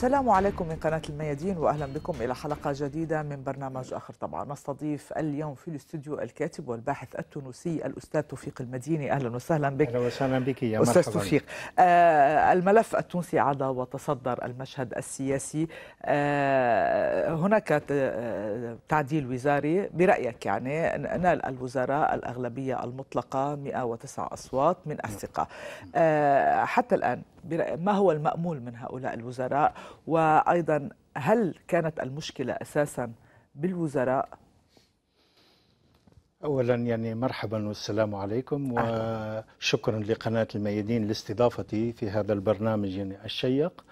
السلام عليكم من قناة الميادين وأهلا بكم إلى حلقة جديدة من برنامج آخر طبعا نستضيف اليوم في الاستوديو الكاتب والباحث التونسي الأستاذ توفيق المديني أهلا وسهلا بك أهلا وسهلا بك يا أستاذ مرحبا. توفيق آه الملف التونسي عاد وتصدر المشهد السياسي آه هناك آه، تعديل وزاري برأيك يعني نال الوزراء الأغلبية المطلقة 109 أصوات من الثقة نعم. آه حتى الآن ما هو المأمول من هؤلاء الوزراء وأيضا هل كانت المشكلة أساسا بالوزراء اولا يعني مرحبا والسلام عليكم وشكرا لقناه الميادين لاستضافتي في هذا البرنامج يعني الشيق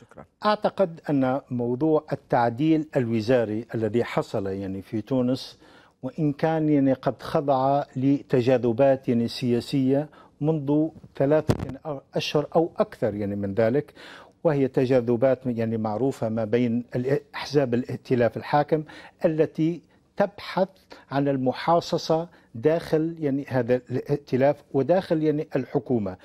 شكرا اعتقد ان موضوع التعديل الوزاري الذي حصل يعني في تونس وان كان يعني قد خضع لتجاذبات يعني سياسيه منذ ثلاثة يعني أشهر أو أكثر يعني من ذلك وهي تجاذبات يعني معروفة ما بين أحزاب الائتلاف الحاكم التي تبحث عن المحاصصة داخل يعني هذا الائتلاف وداخل يعني الحكومة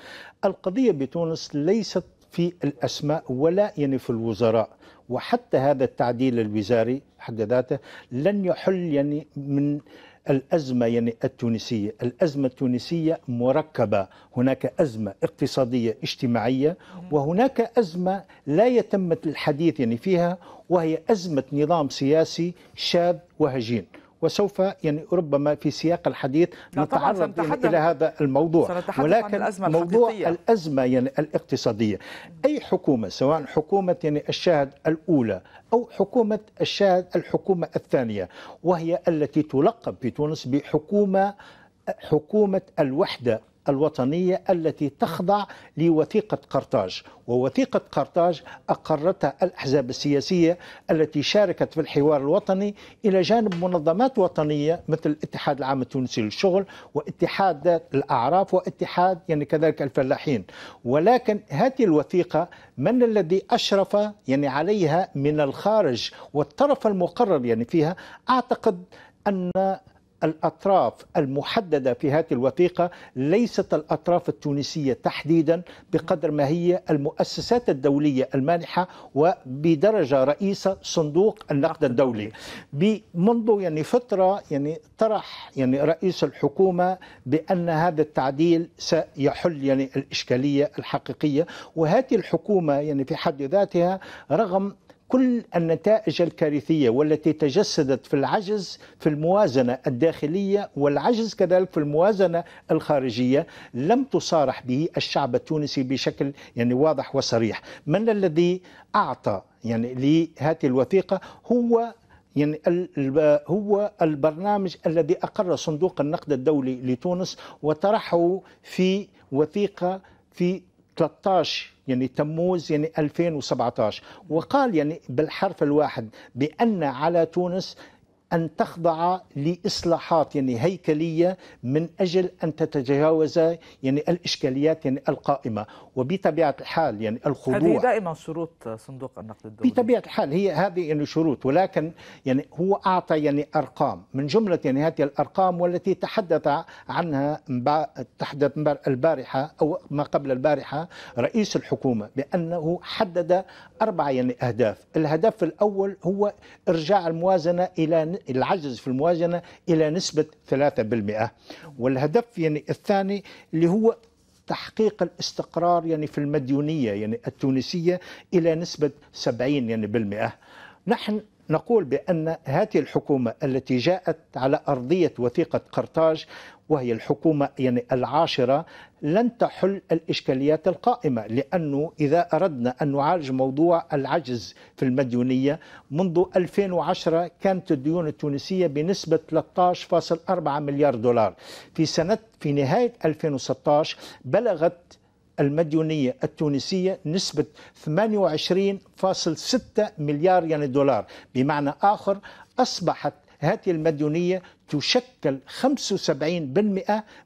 القضية بتونس ليست في الأسماء ولا يعني في الوزراء وحتى هذا التعديل الوزاري حد ذاته لن يحل يعني من الأزمة يعني التونسية الأزمة التونسية مركبة هناك أزمة اقتصادية اجتماعية وهناك أزمة لا يتم الحديث يعني فيها وهي أزمة نظام سياسي شاذ وهجين وسوف يعني ربما في سياق الحديث نتعرض إلى هذا الموضوع ولكن الأزمة موضوع الحقيقية. الأزمة يعني الاقتصادية أي حكومة سواء حكومة يعني الشاهد الأولى أو حكومة الشاهد الحكومة الثانية وهي التي تلقب في تونس بحكومة حكومة الوحدة الوطنية التي تخضع لوثيقة قرطاج ووثيقة قرطاج أقرتها الأحزاب السياسية التي شاركت في الحوار الوطني إلى جانب منظمات وطنية مثل الاتحاد العام التونسي للشغل واتحاد الأعراف واتحاد يعني كذلك الفلاحين ولكن هذه الوثيقة من الذي أشرف يعني عليها من الخارج والطرف المقرر يعني فيها أعتقد أن الأطراف المحددة في هذه الوثيقة ليست الأطراف التونسية تحديدا بقدر ما هي المؤسسات الدولية المانحة وبدرجة رئيسة صندوق النقد الدولي منذ يعني فترة يعني طرح يعني رئيس الحكومة بأن هذا التعديل سيحل يعني الإشكالية الحقيقية وهذه الحكومة يعني في حد ذاتها رغم كل النتائج الكارثية والتي تجسدت في العجز في الموازنة الداخلية والعجز كذلك في الموازنة الخارجية لم تصارح به الشعب التونسي بشكل يعني واضح وصريح من الذي أعطى يعني لهذه الوثيقة هو يعني هو البرنامج الذي أقر صندوق النقد الدولي لتونس وطرحه في وثيقة في 13 يعني تموز يعني 2017 وقال يعني بالحرف الواحد بأن على تونس أن تخضع لإصلاحات يعني هيكلية من أجل أن تتجاوز يعني الإشكاليات يعني القائمة وبطبيعة الحال يعني الخضوع هذه دائما شروط صندوق النقد الدولي بطبيعة الحال هي هذه يعني شروط ولكن يعني هو أعطى يعني أرقام من جملة يعني هذه الأرقام والتي تحدث عنها تحدث البارحة أو ما قبل البارحة رئيس الحكومة بأنه حدد أربع يعني أهداف الهدف الأول هو إرجاع الموازنة إلى العجز في الموازنة إلى نسبة 3% والهدف يعني الثاني اللي هو تحقيق الاستقرار يعني في المديونية يعني التونسية إلى نسبة 70 يعني بالمئة نحن نقول بأن هذه الحكومة التي جاءت على أرضية وثيقة قرطاج وهي الحكومة يعني العاشرة لن تحل الإشكاليات القائمة لأنه إذا أردنا أن نعالج موضوع العجز في المديونية منذ 2010 كانت الديون التونسية بنسبة 13.4 مليار دولار في سنة في نهاية 2016 بلغت المديونية التونسية نسبة 28.6 مليار يعني دولار بمعنى آخر أصبحت هذه المديونية تشكل 75%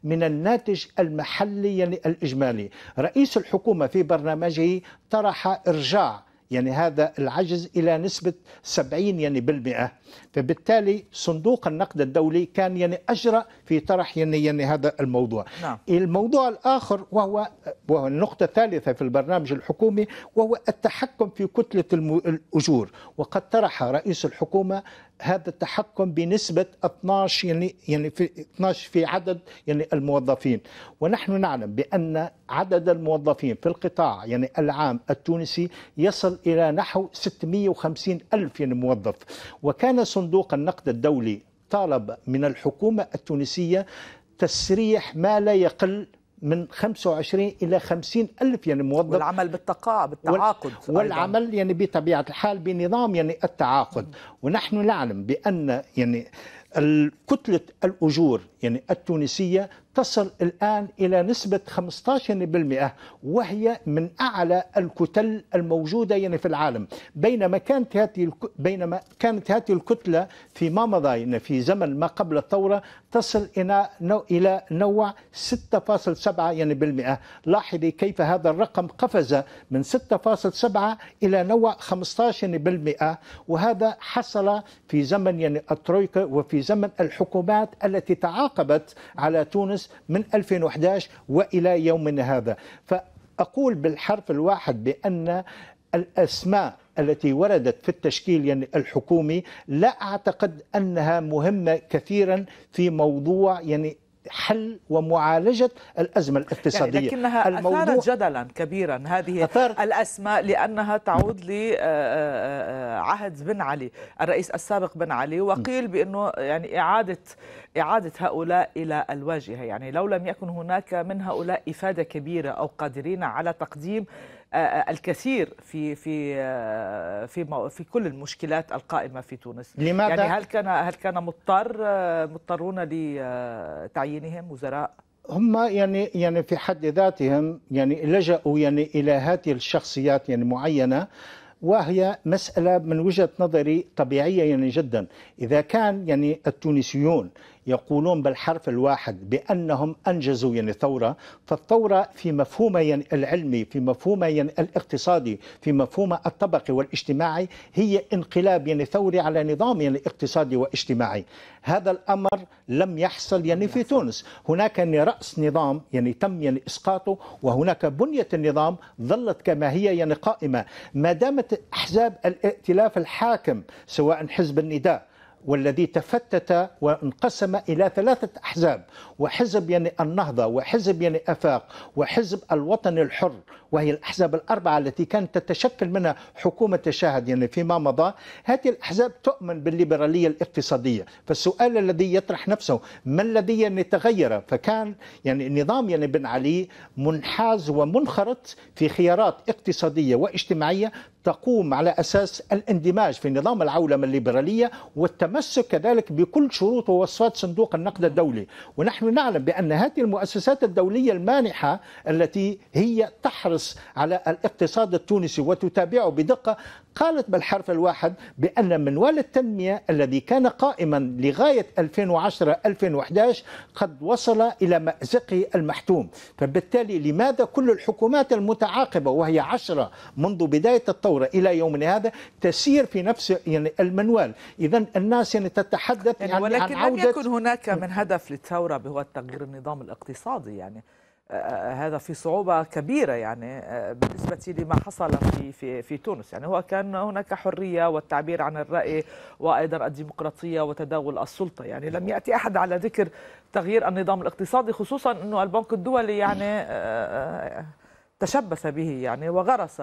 من الناتج المحلي يعني الإجمالي رئيس الحكومة في برنامجه طرح إرجاع يعني هذا العجز إلى نسبة 70 يعني بالمئة فبالتالي صندوق النقد الدولي كان يعني أجرأ في طرح يعني, يعني هذا الموضوع نعم. الموضوع الآخر وهو وهو النقطة الثالثة في البرنامج الحكومي وهو التحكم في كتلة الأجور وقد طرح رئيس الحكومة هذا التحكم بنسبة 12 يعني يعني في 12 في عدد يعني الموظفين ونحن نعلم بأن عدد الموظفين في القطاع يعني العام التونسي يصل إلى نحو 650 ألف يعني موظف وكان صندوق صندوق النقد الدولي طالب من الحكومة التونسية تسريح ما لا يقل من 25 الى 50 الف يعني موظف والعمل بالتقاع بالتعاقد والعمل أيضاً. يعني بطبيعه الحال بنظام يعني التعاقد ونحن نعلم بان يعني كتله الاجور يعني التونسية تصل الآن إلى نسبة 15% وهي من أعلى الكتل الموجودة يعني في العالم بينما كانت هذه بينما كانت هذه الكتلة في ما مضى يعني في زمن ما قبل الثورة تصل إلى نوع إلى نوع 6.7 يعني بالمئة لاحظي كيف هذا الرقم قفز من 6.7 إلى نوع 15 بالمئة وهذا حصل في زمن يعني الترويكا وفي زمن الحكومات التي تعاقبت عقبت على تونس من 2011 والى يومنا هذا فاقول بالحرف الواحد بان الاسماء التي وردت في التشكيل يعني الحكومي لا اعتقد انها مهمه كثيرا في موضوع يعني حل ومعالجة الأزمة يعني الاقتصادية يعني لكنها الموضوع أثارت جدلا كبيرا هذه الأسماء لأنها تعود لعهد آه، آه، آه، بن علي الرئيس السابق بن علي وقيل بأنه يعني إعادة إعادة هؤلاء إلى الواجهة يعني لو لم يكن هناك من هؤلاء إفادة كبيرة أو قادرين على تقديم آه، آه، الكثير في في آه، في في كل المشكلات القائمه في تونس لماذا يعني هل كان هل كان مضطر مضطرون لتعيينهم وزراء هم يعني يعني في حد ذاتهم يعني لجأوا يعني الى هذه الشخصيات يعني معينه وهي مسألة من وجهة نظري طبيعية يعني جدا إذا كان يعني التونسيون يقولون بالحرف الواحد بأنهم أنجزوا يعني ثورة فالثورة في يعني العلمي في يعني الاقتصادي في مفهوم الطبقي والاجتماعي هي انقلاب يعني ثوري على نظام يعني اقتصادي واجتماعي هذا الأمر لم يحصل يعني في تونس هناك يعني رأس نظام يعني تم يعني إسقاطه وهناك بنية النظام ظلت كما هي يعني قائمة ما دامت أحزاب الائتلاف الحاكم سواء حزب النداء والذي تفتت وانقسم إلى ثلاثة أحزاب وحزب يعني النهضة وحزب يعني أفاق وحزب الوطني الحر وهي الأحزاب الأربعة التي كانت تتشكل منها حكومة تشاهد يعني فيما مضى هذه الأحزاب تؤمن بالليبرالية الاقتصادية فالسؤال الذي يطرح نفسه ما الذي يعني تغير فكان يعني نظام يعني بن علي منحاز ومنخرط في خيارات اقتصادية واجتماعية تقوم على أساس الاندماج في نظام العولمة الليبرالية والتم تمسك كذلك بكل شروط ووصفات صندوق النقد الدولي ونحن نعلم بأن هذه المؤسسات الدولية المانحة التي هي تحرص على الاقتصاد التونسي وتتابعه بدقة قالت بالحرف الواحد بأن منوال التنمية الذي كان قائما لغاية 2010-2011 قد وصل إلى مأزقه المحتوم فبالتالي لماذا كل الحكومات المتعاقبة وهي عشرة منذ بداية الثورة إلى يومنا هذا تسير في نفس يعني المنوال إذا الناس يعني تتحدث يعني, يعني ولكن عن عودة لم يكن هناك من هدف للثورة هو تغيير النظام الاقتصادي يعني آه، آه، هذا في صعوبة كبيرة يعني آه، بالنسبة لما حصل في في في تونس يعني هو كان هناك حرية والتعبير عن الرأي وأيضا الديمقراطية وتداول السلطة يعني لم يأتي أحد على ذكر تغيير النظام الاقتصادي خصوصا أنه البنك الدولي يعني تشبث به يعني وغرس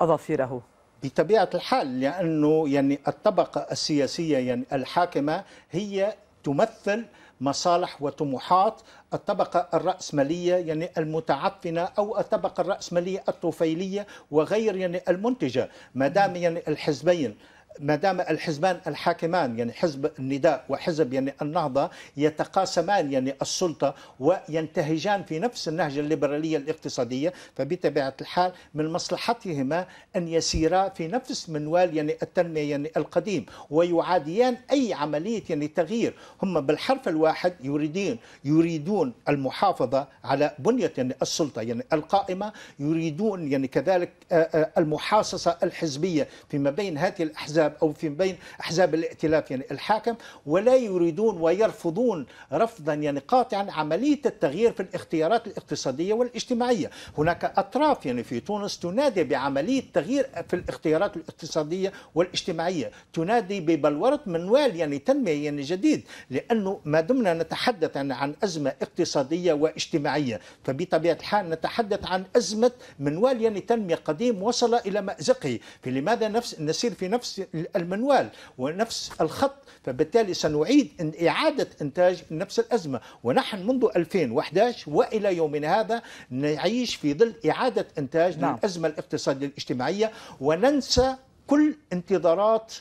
أظافره بطبيعه الحال لانه يعني الطبقه السياسيه يعني الحاكمه هي تمثل مصالح وطموحات الطبقة الرأسمالية يعني المتعفنة أو الطبقة الرأسمالية الطفيلية وغير يعني المنتجة ما دام يعني الحزبين ما دام الحزبان الحاكمان يعني حزب النداء وحزب يعني النهضه يتقاسمان يعني السلطه وينتهجان في نفس النهج الليبراليه الاقتصاديه فبطبيعه الحال من مصلحتهما ان يسيرا في نفس منوال يعني التنميه يعني القديم ويعاديان اي عمليه يعني تغيير هم بالحرف الواحد يريدين يريدون المحافظه على بنيه يعني السلطه يعني القائمه يريدون يعني كذلك آه، آه، المحاصصه الحزبيه فيما بين هذه الاحزاب الأحزاب أو في بين أحزاب الائتلاف يعني الحاكم ولا يريدون ويرفضون رفضا يعني قاطعا عملية التغيير في الاختيارات الاقتصادية والاجتماعية هناك أطراف يعني في تونس تنادي بعملية تغيير في الاختيارات الاقتصادية والاجتماعية تنادي ببلورة منوال يعني تنمية يعني جديد لأنه ما دمنا نتحدث عن, عن أزمة اقتصادية واجتماعية فبطبيعة الحال نتحدث عن أزمة منوال يعني تنمية قديم وصل إلى مأزقه فلماذا نفس نسير في نفس المنوال ونفس الخط فبالتالي سنعيد إعادة إنتاج نفس الأزمة ونحن منذ 2011 وإلى يومنا هذا نعيش في ظل إعادة إنتاج نعم. للأزمة الاقتصادية الاجتماعية وننسى كل انتظارات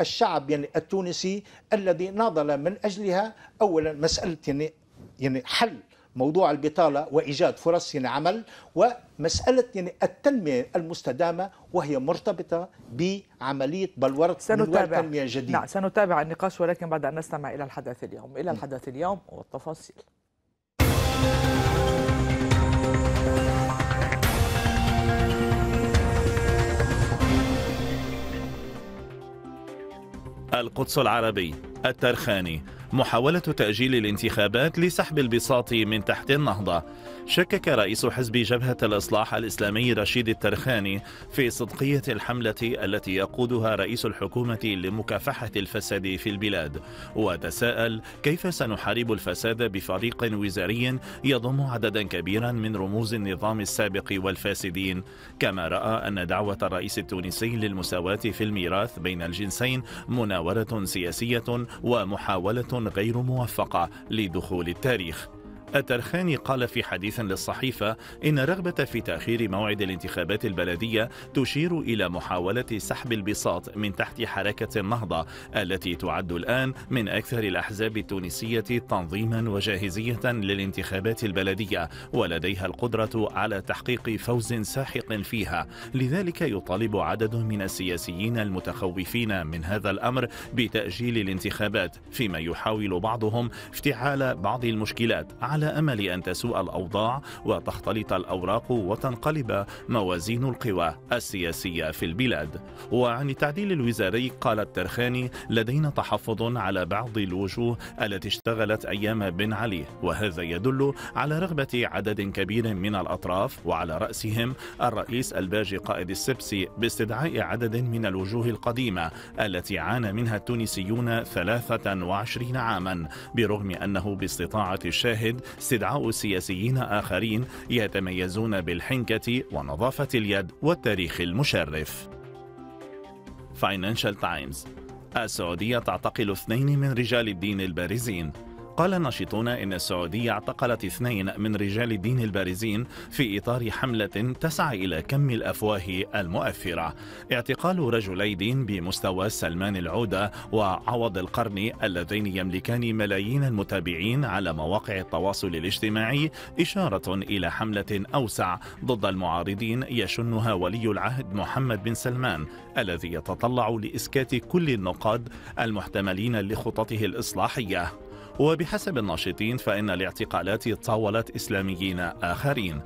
الشعب يعني التونسي الذي ناضل من أجلها أولا مسألة يعني, يعني حل موضوع البطاله وايجاد فرص يعني عمل ومساله يعني التنميه المستدامه وهي مرتبطه بعمليه بلوره سنتابع تنميه جديده نعم سنتابع النقاش ولكن بعد ان نستمع الى الحدث اليوم الى نعم. الحدث اليوم والتفاصيل القدس العربي الترخاني محاولة تأجيل الانتخابات لسحب البساط من تحت النهضة شكك رئيس حزب جبهة الإصلاح الإسلامي رشيد الترخاني في صدقية الحملة التي يقودها رئيس الحكومة لمكافحة الفساد في البلاد وتساءل كيف سنحارب الفساد بفريق وزاري يضم عددا كبيرا من رموز النظام السابق والفاسدين كما رأى أن دعوة الرئيس التونسي للمساواة في الميراث بين الجنسين مناورة سياسية ومحاولة غير موفقة لدخول التاريخ الترخاني قال في حديث للصحيفة إن الرغبة في تأخير موعد الانتخابات البلدية تشير إلى محاولة سحب البساط من تحت حركة النهضة التي تعد الآن من أكثر الأحزاب التونسية تنظيما وجاهزية للانتخابات البلدية ولديها القدرة على تحقيق فوز ساحق فيها لذلك يطالب عدد من السياسيين المتخوفين من هذا الأمر بتأجيل الانتخابات فيما يحاول بعضهم افتعال بعض المشكلات عن على امل ان تسوء الاوضاع وتختلط الاوراق وتنقلب موازين القوى السياسيه في البلاد وعن التعديل الوزاري قال الترخاني لدينا تحفظ على بعض الوجوه التي اشتغلت ايام بن علي وهذا يدل على رغبه عدد كبير من الاطراف وعلى راسهم الرئيس الباجي قائد السبسي باستدعاء عدد من الوجوه القديمه التي عانى منها التونسيون 23 عاما برغم انه باستطاعه الشاهد استدعاء سياسيين آخرين يتميزون بالحنكة ونظافة اليد والتاريخ المشرف فاينانشال تايمز السعودية تعتقل اثنين من رجال الدين البارزين قال ناشطون إن السعودية اعتقلت اثنين من رجال الدين البارزين في إطار حملة تسعى إلى كم الأفواه المؤثرة اعتقال رجلي دين بمستوى سلمان العودة وعوض القرن اللذين يملكان ملايين المتابعين على مواقع التواصل الاجتماعي إشارة إلى حملة أوسع ضد المعارضين يشنها ولي العهد محمد بن سلمان الذي يتطلع لإسكات كل النقاد المحتملين لخططه الإصلاحية وبحسب الناشطين فإن الاعتقالات طاولت إسلاميين آخرين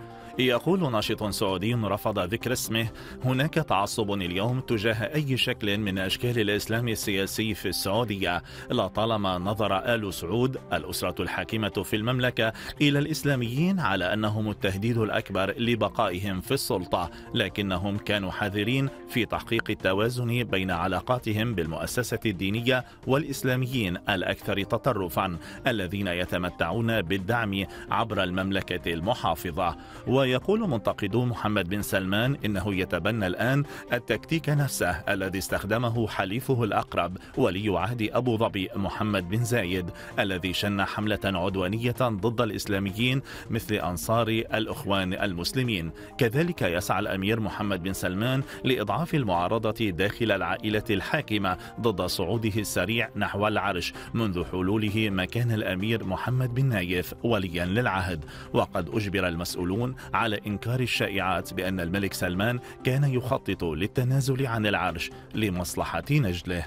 يقول ناشط سعودي رفض ذكر اسمه هناك تعصب اليوم تجاه أي شكل من أشكال الإسلام السياسي في السعودية لطالما نظر آل سعود الأسرة الحاكمة في المملكة إلى الإسلاميين على أنهم التهديد الأكبر لبقائهم في السلطة لكنهم كانوا حذرين في تحقيق التوازن بين علاقاتهم بالمؤسسة الدينية والإسلاميين الأكثر تطرفا الذين يتمتعون بالدعم عبر المملكة المحافظة وي يقول منتقدو محمد بن سلمان إنه يتبنى الآن التكتيك نفسه الذي استخدمه حليفه الأقرب ولي عهد أبو ظبي محمد بن زايد الذي شن حملة عدوانية ضد الإسلاميين مثل أنصار الأخوان المسلمين كذلك يسعى الأمير محمد بن سلمان لإضعاف المعارضة داخل العائلة الحاكمة ضد صعوده السريع نحو العرش منذ حلوله مكان الأمير محمد بن نايف وليا للعهد وقد أجبر المسؤولون على إنكار الشائعات بأن الملك سلمان كان يخطط للتنازل عن العرش لمصلحة نجله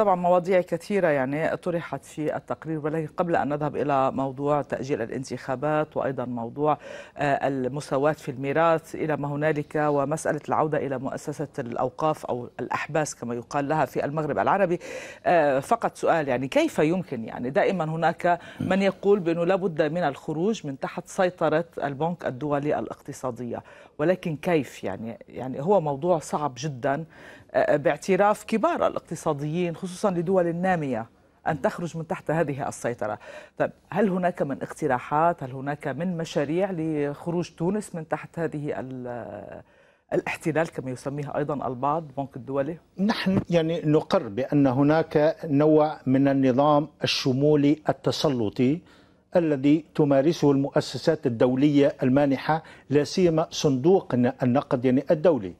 طبعا مواضيع كثيرة يعني طرحت في التقرير ولكن قبل أن نذهب إلى موضوع تأجيل الانتخابات وأيضا موضوع آه، المساواة في الميراث إلى ما هنالك ومسألة العودة إلى مؤسسة الأوقاف أو الأحباس كما يقال لها في المغرب العربي آه، فقط سؤال يعني كيف يمكن يعني دائما هناك من يقول بأنه لابد من الخروج من تحت سيطرة البنك الدولي الاقتصادية ولكن كيف يعني يعني هو موضوع صعب جدا آه، آه، باعتراف كبار الاقتصاديين خصوصا لدول الناميه أن تخرج من تحت هذه السيطرة طيب هل هناك من اقتراحات هل هناك من مشاريع لخروج تونس من تحت هذه آه، الاحتلال كما يسميها أيضا البعض بنك الدولي نحن يعني نقر بأن هناك نوع من النظام الشمولي التسلطي الذي تمارسه المؤسسات الدولية المانحة لا سيما صندوق النقد يعني الدولي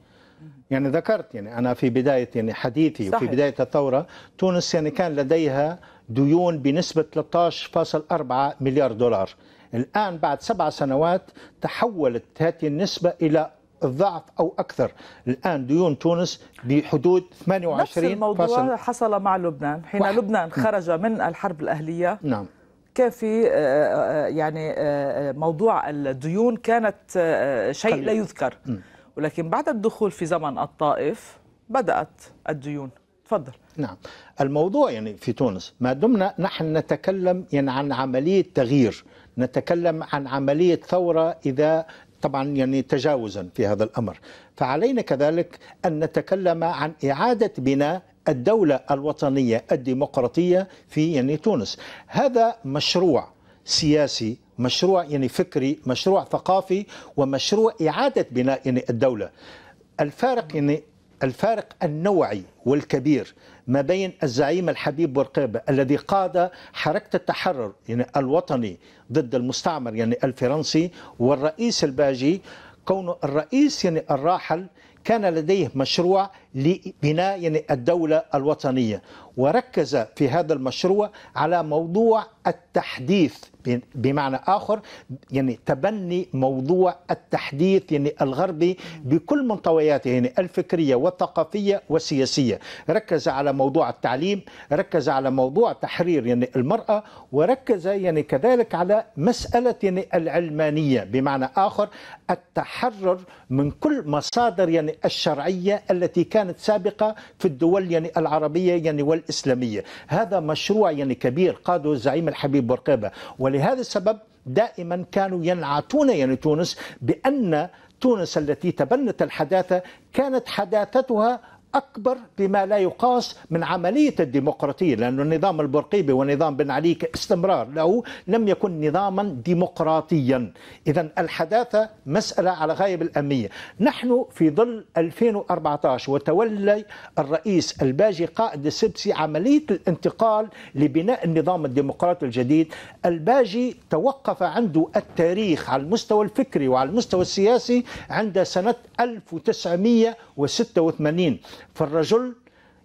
يعني ذكرت يعني أنا في بداية يعني حديثي صحيح. وفي بداية الثورة تونس يعني كان لديها ديون بنسبة 13.4 مليار دولار الآن بعد سبع سنوات تحولت هذه النسبة إلى الضعف أو أكثر الآن ديون تونس بحدود 28 نفس الموضوع فصل. حصل مع لبنان حين واحد. لبنان خرج من الحرب الأهلية نعم كان في آه، آه، يعني آه، موضوع الديون كانت شيء لا يذكر م. ولكن بعد الدخول في زمن الطائف بدأت الديون تفضل نعم الموضوع يعني في تونس ما دمنا نحن نتكلم يعني عن عملية تغيير نتكلم عن عملية ثورة إذا طبعا يعني تجاوزا في هذا الأمر فعلينا كذلك أن نتكلم عن إعادة بناء الدولة الوطنية الديمقراطية في يعني تونس هذا مشروع سياسي مشروع يعني فكري مشروع ثقافي ومشروع إعادة بناء يعني الدولة الفارق يعني الفارق النوعي والكبير ما بين الزعيم الحبيب بورقيبة الذي قاد حركة التحرر يعني الوطني ضد المستعمر يعني الفرنسي والرئيس الباجي كون الرئيس يعني الراحل كان لديه مشروع لبناء يعني الدولة الوطنية وركز في هذا المشروع على موضوع التحديث بمعنى آخر يعني تبني موضوع التحديث يعني الغربي بكل منطوياته يعني الفكرية والثقافية والسياسية ركز على موضوع التعليم ركز على موضوع تحرير يعني المرأة وركز يعني كذلك على مسألة يعني العلمانية بمعنى آخر التحرر من كل مصادر يعني الشرعية التي كانت سابقة في الدول يعني العربية يعني والإسلامية هذا مشروع يعني كبير قاده الزعيم الحبيب بورقيبة ولهذا السبب دائما كانوا ينعتون يعني تونس بأن تونس التي تبنت الحداثة كانت حداثتها أكبر بما لا يقاس من عملية الديمقراطية لأن النظام البرقيبي ونظام بن علي كاستمرار له لم يكن نظاما ديمقراطيا إذا الحداثة مسألة على غاية الأهمية نحن في ظل 2014 وتولي الرئيس الباجي قائد السبسي عملية الانتقال لبناء النظام الديمقراطي الجديد الباجي توقف عنده التاريخ على المستوى الفكري وعلى المستوى السياسي عند سنة 1900 و86 فالرجل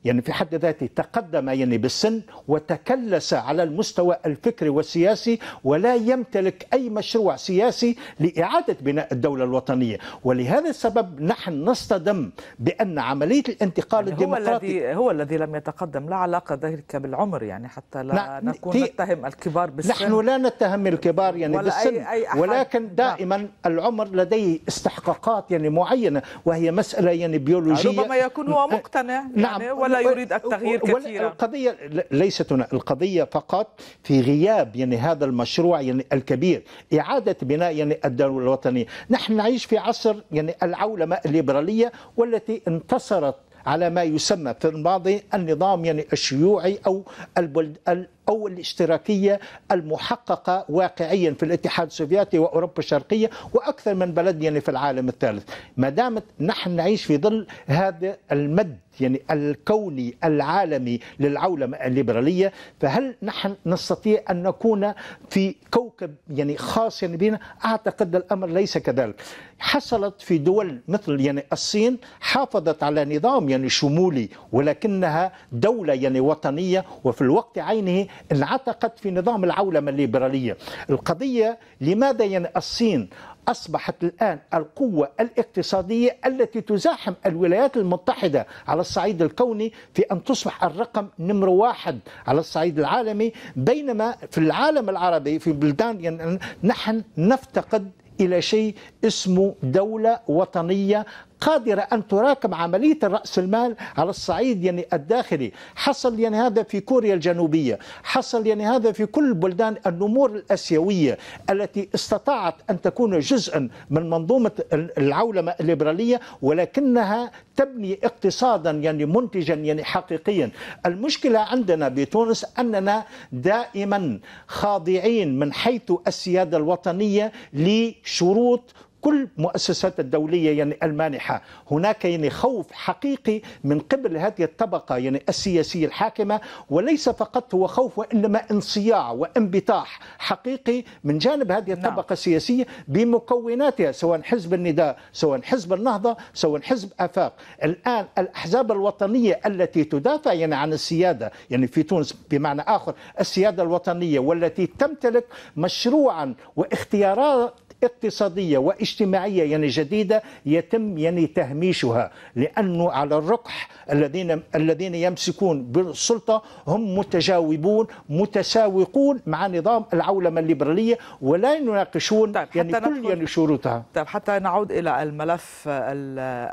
يعني في حد ذاته تقدم يعني بالسن وتكلس على المستوى الفكري والسياسي ولا يمتلك أي مشروع سياسي لإعادة بناء الدولة الوطنية ولهذا السبب نحن نصطدم بأن عملية الانتقال يعني الديمقراطي هو الذي هو الذي لم يتقدم لا علاقة ذلك بالعمر يعني حتى لا نعم، نكون نتهم الكبار بالسن نحن لا نتهم الكبار يعني ولا بالسن أي أي أحد ولكن نعم. دائما نعم. العمر لديه استحقاقات يعني معينة وهي مسألة يعني بيولوجية ربما يكون هو مقتنع نعم يعني ولا لا طيب، يريد التغيير كثيرا القضية ليست هنا القضية فقط في غياب يعني هذا المشروع يعني الكبير إعادة بناء يعني الدولة الوطنية نحن نعيش في عصر يعني العولمة الليبرالية والتي انتصرت على ما يسمى في الماضي النظام يعني الشيوعي او أو الاشتراكية المحققة واقعيا في الاتحاد السوفيتي وأوروبا الشرقية وأكثر من بلد يعني في العالم الثالث ما دامت نحن نعيش في ظل هذا المد يعني الكوني العالمي للعولمة الليبرالية فهل نحن نستطيع أن نكون في كوكب يعني خاص يعني بنا أعتقد الأمر ليس كذلك حصلت في دول مثل يعني الصين حافظت على نظام يعني شمولي ولكنها دولة يعني وطنية وفي الوقت عينه انعتقت في نظام العولمة الليبرالية القضية لماذا يعني الصين أصبحت الآن القوة الاقتصادية التي تزاحم الولايات المتحدة على الصعيد الكوني في أن تصبح الرقم نمرة واحد على الصعيد العالمي بينما في العالم العربي في بلدان يعني نحن نفتقد الى شيء اسمه دوله وطنيه قادرة أن تراكم عملية الرأس المال على الصعيد يعني الداخلي حصل يعني هذا في كوريا الجنوبية حصل يعني هذا في كل بلدان النمور الأسيوية التي استطاعت أن تكون جزءا من منظومة العولمة الليبرالية ولكنها تبني اقتصادا يعني منتجا يعني حقيقيا المشكلة عندنا بتونس أننا دائما خاضعين من حيث السيادة الوطنية لشروط كل مؤسسات الدولية يعني المانحة هناك يعني خوف حقيقي من قبل هذه الطبقة يعني السياسية الحاكمة وليس فقط هو خوف وإنما انصياع وانبطاح حقيقي من جانب هذه نعم. الطبقة نعم. السياسية بمكوناتها سواء حزب النداء سواء حزب النهضة سواء حزب أفاق الآن الأحزاب الوطنية التي تدافع يعني عن السيادة يعني في تونس بمعنى آخر السيادة الوطنية والتي تمتلك مشروعا واختيارات اقتصادية واجتماعية يعني جديدة يتم يعني تهميشها لأنه على الرقح الذين الذين يمسكون بالسلطة هم متجاوبون متساوقون مع نظام العولمة الليبرالية ولا يناقشون طيب يعني حتى كل يعني شروطها طيب حتى نعود إلى الملف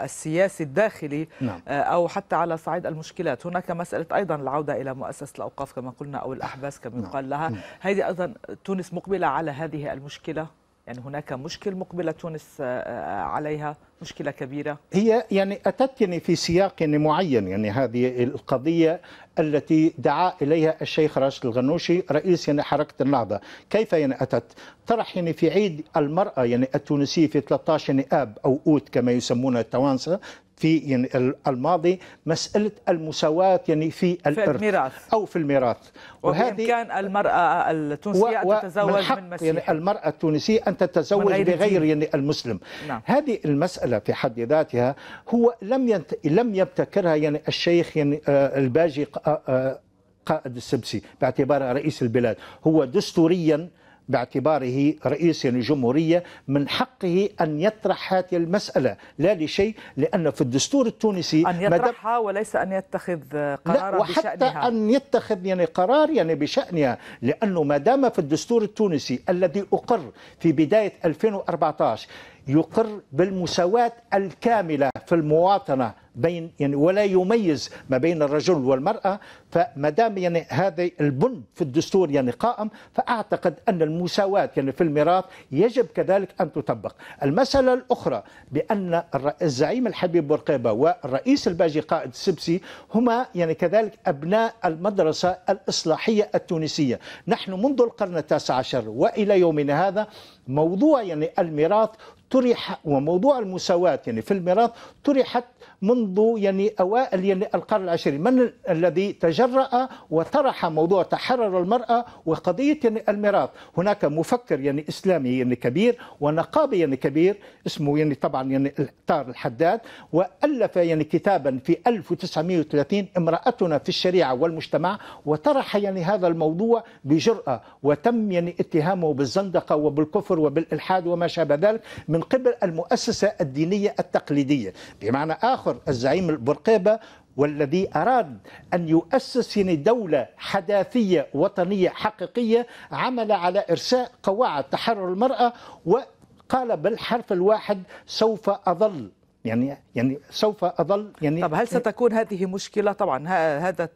السياسي الداخلي نعم. آه، أو حتى على صعيد المشكلات هناك مسألة أيضا العودة إلى مؤسسة الأوقاف كما قلنا أو الأحباس كما نعم. يقال نعم. لها نعم. هذه أيضا تونس مقبلة على هذه المشكلة يعني هناك مشكل مقبلة تونس آه، آه، عليها مشكلة كبيرة هي يعني أتتني يعني في سياق يعني معين يعني هذه القضية التي دعا إليها الشيخ راشد الغنوشي رئيس يعني حركة النهضة كيف يعني أتت طرح يعني في عيد المرأة يعني التونسية في 13 يعني آب أو أوت كما يسمونها التوانسة في يعني الماضي مسألة المساواة يعني في, في الإرث الميراث أو في الميراث وهذه كان المرأة التونسية و... تتزوج من, حق من مسيح يعني المرأة التونسية أن تتزوج بغير يعني المسلم نعم. هذه المسألة في حد ذاتها هو لم ينت... لم يبتكرها يعني الشيخ يعني آه الباجي آه آه قائد السبسي باعتباره رئيس البلاد هو دستوريا باعتباره رئيس الجمهورية من حقه أن يطرح هذه المسألة لا لشيء لأن في الدستور التونسي أن يطرحها وليس أن يتخذ قرارا بشأنها وحتى أن يتخذ يعني قرار يعني بشأنها لأنه ما دام في الدستور التونسي الذي أقر في بداية 2014 يقر بالمساواة الكاملة في المواطنة بين يعني ولا يميز ما بين الرجل والمرأة فما دام يعني هذا البن في الدستور يعني قائم فأعتقد أن المساواة يعني في الميراث يجب كذلك أن تطبق المسألة الأخرى بأن الزعيم الحبيب بورقيبة والرئيس الباجي قائد السبسي هما يعني كذلك أبناء المدرسة الإصلاحية التونسية نحن منذ القرن التاسع عشر وإلى يومنا هذا موضوع يعني الميراث طرح وموضوع المساواة يعني في الميراث طرحت منذ يعني أوائل يعني القرن العشرين من الذي تجرأ وطرح موضوع تحرر المرأة وقضية يعني الميراث هناك مفكر يعني إسلامي يعني كبير ونقابي يعني كبير اسمه يعني طبعا يعني طار الحداد وألف يعني كتابا في 1930 امرأتنا في الشريعة والمجتمع وطرح يعني هذا الموضوع بجرأة وتم يعني اتهامه بالزندقة وبالكفر وبالإلحاد وما شابه ذلك من قبل المؤسسة الدينية التقليدية بمعنى آخر جعفر الزعيم البرقيبة والذي أراد أن يؤسس يعني دولة حداثية وطنية حقيقية عمل على إرساء قواعد تحرر المرأة وقال بالحرف الواحد سوف أظل يعني يعني سوف اظل يعني طب هل ستكون هذه مشكله طبعا هذا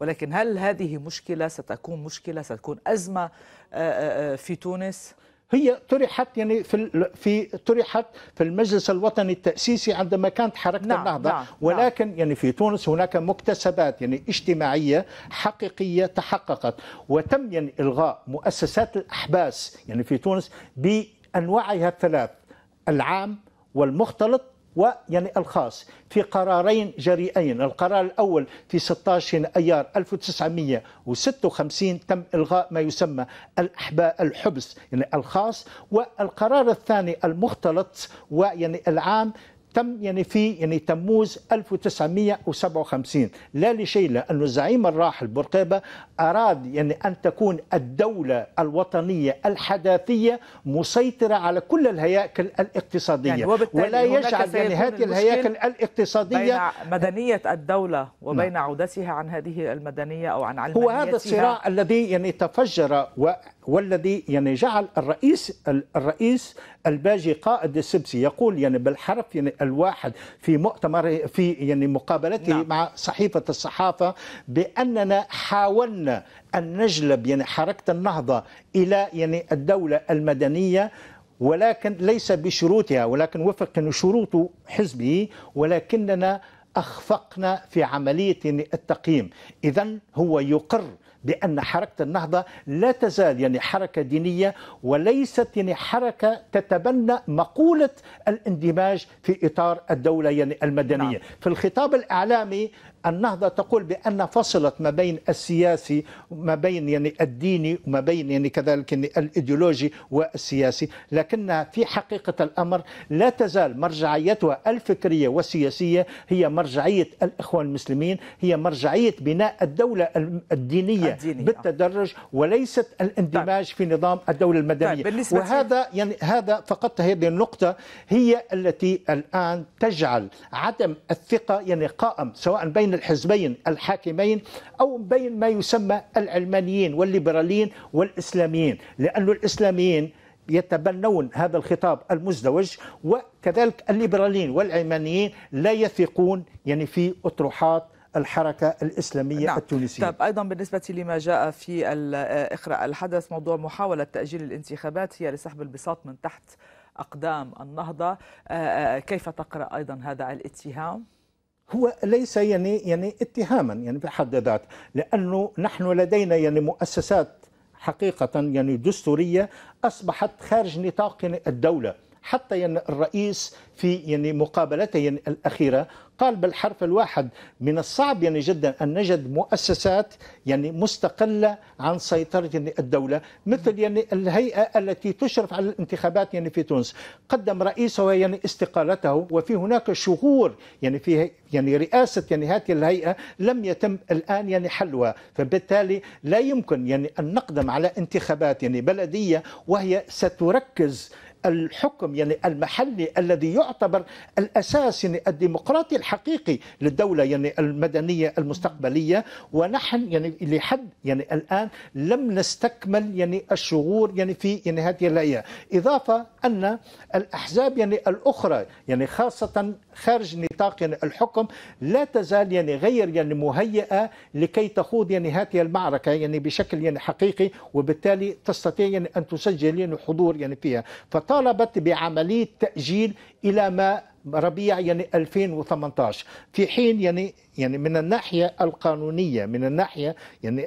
ولكن هل هذه مشكله ستكون مشكله ستكون ازمه آه، آه، آه، في تونس هي طرحت يعني في في طرحت في المجلس الوطني التاسيسي عندما كانت حركه نعم النهضه نعم, نعم. ولكن نعم يعني في تونس هناك مكتسبات يعني اجتماعيه حقيقيه تحققت وتم يعني الغاء مؤسسات الاحباس يعني في تونس بانواعها الثلاث العام والمختلط ويعني الخاص في قرارين جريئين القرار الأول في 16 أيار 1956 تم إلغاء ما يسمى الأحباء الحبس يعني الخاص والقرار الثاني المختلط ويعني العام تم يعني في يعني تموز 1957 لا لشيء لأن الزعيم الراحل بورقيبة أراد يعني أن تكون الدولة الوطنية الحداثية مسيطرة على كل الهياكل الاقتصادية يعني وبالتالي ولا يجعل يعني هذه الهياكل الاقتصادية بين مدنية الدولة وبين نعم. عودتها عن هذه المدنية أو عن علمانيتها هو هذا الصراع الذي يعني تفجر و والذي يعني جعل الرئيس الرئيس الباجي قائد السبسي يقول يعني بالحرف يعني الواحد في مؤتمر في يعني مقابلته نعم. مع صحيفة الصحافة بأننا حاولنا أن نجلب يعني حركة النهضة إلى يعني الدولة المدنية ولكن ليس بشروطها ولكن وفق شروط حزبه ولكننا أخفقنا في عملية التقييم إذا هو يقر بأن حركة النهضة لا تزال يعني حركة دينية وليست يعني حركة تتبنى مقولة الاندماج في إطار الدولة يعني المدنية نعم. في الخطاب الإعلامي النهضة تقول بأن فصلت ما بين السياسي وما بين يعني الديني وما بين يعني كذلك يعني الإيديولوجي والسياسي لكن في حقيقة الأمر لا تزال مرجعيتها الفكرية والسياسية هي مرجعية الإخوان المسلمين هي مرجعية بناء الدولة الدينية, الدينية. بالتدرج وليست الاندماج طيب. في نظام الدولة المدنية طيب. بالنسبة وهذا يعني هذا فقط هذه النقطة هي التي الآن تجعل عدم الثقة يعني قائم سواء بين الحزبين الحاكمين أو بين ما يسمى العلمانيين والليبراليين والإسلاميين لأن الإسلاميين يتبنون هذا الخطاب المزدوج وكذلك الليبراليين والعلمانيين لا يثقون يعني في أطروحات الحركة الإسلامية نعم. التونسية طيب أيضا بالنسبة لما جاء في إقراء الحدث موضوع محاولة تأجيل الانتخابات هي لسحب البساط من تحت أقدام النهضة آه، آه، كيف تقرأ أيضا هذا الاتهام؟ هو ليس يعني يعني اتهاما يعني بحد ذاته لانه نحن لدينا يعني مؤسسات حقيقه يعني دستوريه اصبحت خارج نطاق الدوله حتى يعني الرئيس في يعني مقابلته يعني الأخيرة قال بالحرف الواحد من الصعب يعني جدا أن نجد مؤسسات يعني مستقلة عن سيطرة يعني الدولة مثل يعني الهيئة التي تشرف على الانتخابات يعني في تونس قدم رئيسها يعني استقالته وفي هناك شهور يعني في يعني رئاسة يعني هذه الهيئة لم يتم الآن يعني حلها فبالتالي لا يمكن يعني أن نقدم على انتخابات يعني بلدية وهي ستركز الحكم يعني المحلي الذي يعتبر الأساس يعني الديمقراطي الحقيقي للدولة يعني المدنية المستقبلية ونحن يعني لحد يعني الآن لم نستكمل يعني الشغور يعني في يعني هذه الهيئة إضافة أن الأحزاب يعني الأخرى يعني خاصة خارج نطاق يعني الحكم لا تزال يعني غير يعني مهيئة لكي تخوض يعني هذه المعركة يعني بشكل يعني حقيقي وبالتالي تستطيع يعني أن تسجل يعني حضور يعني فيها فطبعا طالبت بعملية تأجيل إلى ما ربيع يعني 2018 في حين يعني يعني من الناحيه القانونيه من الناحيه يعني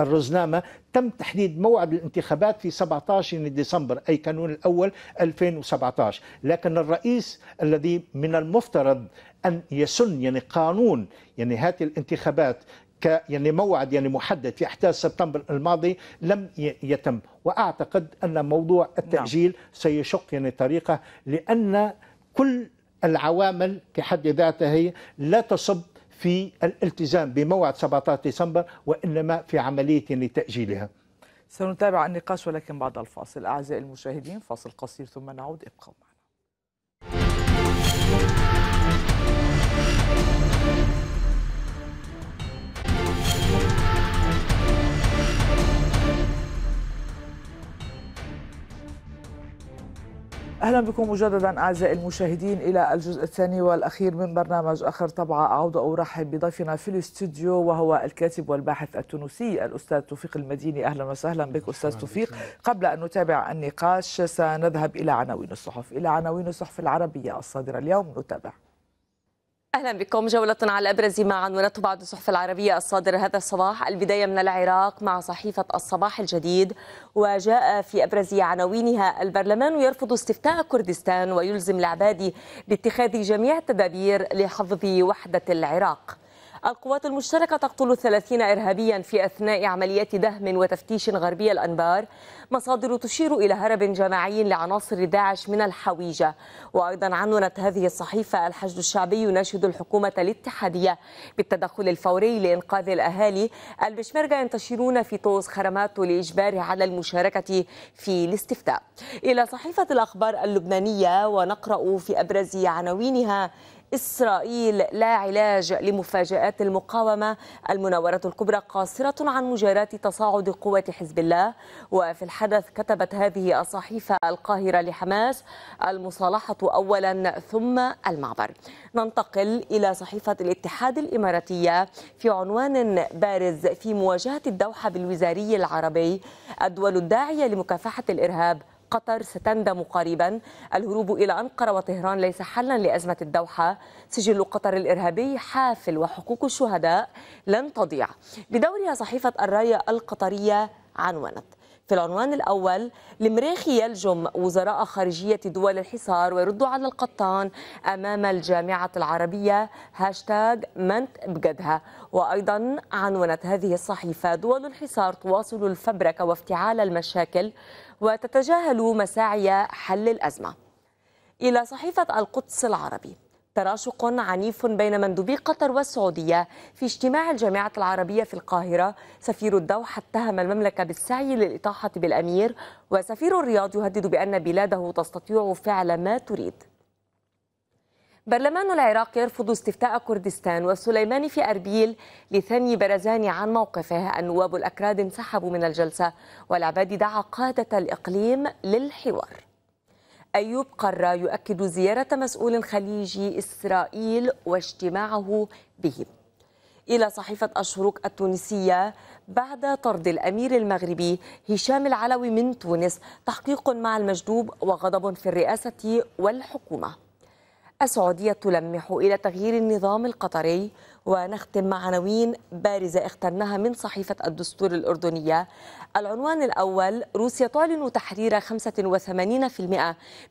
الرزنامه تم تحديد موعد الانتخابات في 17 يعني ديسمبر اي كانون الاول 2017 لكن الرئيس الذي من المفترض ان يسن يعني قانون يعني هذه الانتخابات ك يعني موعد يعني محدد في احداث سبتمبر الماضي لم يتم واعتقد ان موضوع نعم. التاجيل نعم. سيشق يعني طريقه لان كل العوامل في حد ذاتها هي لا تصب في الالتزام بموعد 17 ديسمبر وانما في عمليه يعني تاجيلها سنتابع النقاش ولكن بعد الفاصل اعزائي المشاهدين فاصل قصير ثم نعود ابقوا اهلا بكم مجددا اعزائي المشاهدين الى الجزء الثاني والاخير من برنامج اخر طبعه اعود ارحب بضيفنا في الاستوديو وهو الكاتب والباحث التونسي الاستاذ توفيق المديني اهلا وسهلا بك استاذ توفيق قبل ان نتابع النقاش سنذهب الى عناوين الصحف الى عناوين الصحف العربيه الصادره اليوم نتابع اهلا بكم جولة على ابرز ما عنونته بعض الصحف العربية الصادر هذا الصباح، البداية من العراق مع صحيفة الصباح الجديد وجاء في ابرز عناوينها البرلمان يرفض استفتاء كردستان ويلزم العبادي باتخاذ جميع التدابير لحفظ وحدة العراق. القوات المشتركة تقتل 30 إرهابيا في أثناء عمليات دهم وتفتيش غربي الأنبار مصادر تشير إلى هرب جماعي لعناصر داعش من الحويجة وأيضا عنونت هذه الصحيفة الحشد الشعبي يناشد الحكومة الاتحادية بالتدخل الفوري لإنقاذ الأهالي البشمرجة ينتشرون في طوز خرمات لإجباره على المشاركة في الاستفتاء إلى صحيفة الأخبار اللبنانية ونقرأ في أبرز عناوينها إسرائيل لا علاج لمفاجآت المقاومة المناورة الكبرى قاصرة عن مجاراة تصاعد قوات حزب الله وفي الحدث كتبت هذه الصحيفة القاهرة لحماس المصالحة أولا ثم المعبر ننتقل إلى صحيفة الاتحاد الإماراتية في عنوان بارز في مواجهة الدوحة بالوزاري العربي الدول الداعية لمكافحة الإرهاب قطر ستندم قريبا الهروب إلى أنقرة وطهران ليس حلا لأزمة الدوحة سجل قطر الإرهابي حافل وحقوق الشهداء لن تضيع بدورها صحيفة الراية القطرية عنونت في العنوان الأول المريخي يلجم وزراء خارجية دول الحصار ويرد على القطان أمام الجامعة العربية هاشتاج من بجدها وأيضا عنونت هذه الصحيفة دول الحصار تواصل الفبركة وافتعال المشاكل وتتجاهل مساعي حل الأزمة إلى صحيفة القدس العربي تراشق عنيف بين مندوبي قطر والسعودية في اجتماع الجامعة العربية في القاهرة سفير الدوحة اتهم المملكة بالسعي للإطاحة بالأمير وسفير الرياض يهدد بأن بلاده تستطيع فعل ما تريد برلمان العراق يرفض استفتاء كردستان والسليماني في أربيل لثني برزاني عن موقفه النواب الأكراد انسحبوا من الجلسة والعبادي دعا قادة الإقليم للحوار أيوب قرة يؤكد زيارة مسؤول خليجي إسرائيل واجتماعه به إلى صحيفة الشروق التونسية بعد طرد الأمير المغربي هشام العلوي من تونس تحقيق مع المجدوب وغضب في الرئاسة والحكومة السعودية تلمح إلى تغيير النظام القطري ونختم مع عناوين بارزة اخترناها من صحيفة الدستور الأردنية العنوان الأول روسيا تعلن تحرير 85%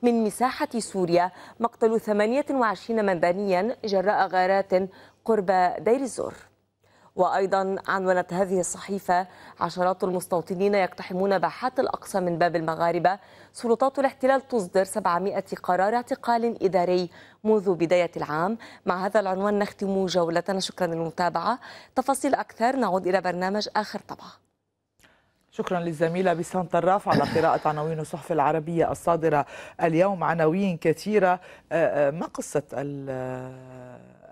من مساحة سوريا مقتل 28 مدنيا جراء غارات قرب دير الزور وأيضا عنونت هذه الصحيفة عشرات المستوطنين يقتحمون باحات الأقصى من باب المغاربة سلطات الاحتلال تصدر 700 قرار اعتقال إداري منذ بداية العام مع هذا العنوان نختم جولتنا شكرا للمتابعة تفاصيل أكثر نعود إلى برنامج آخر طبعا شكرا للزميله بسان طراف على قراءه عناوين الصحف العربيه الصادره اليوم عناوين كثيره آه، آه، ما قصه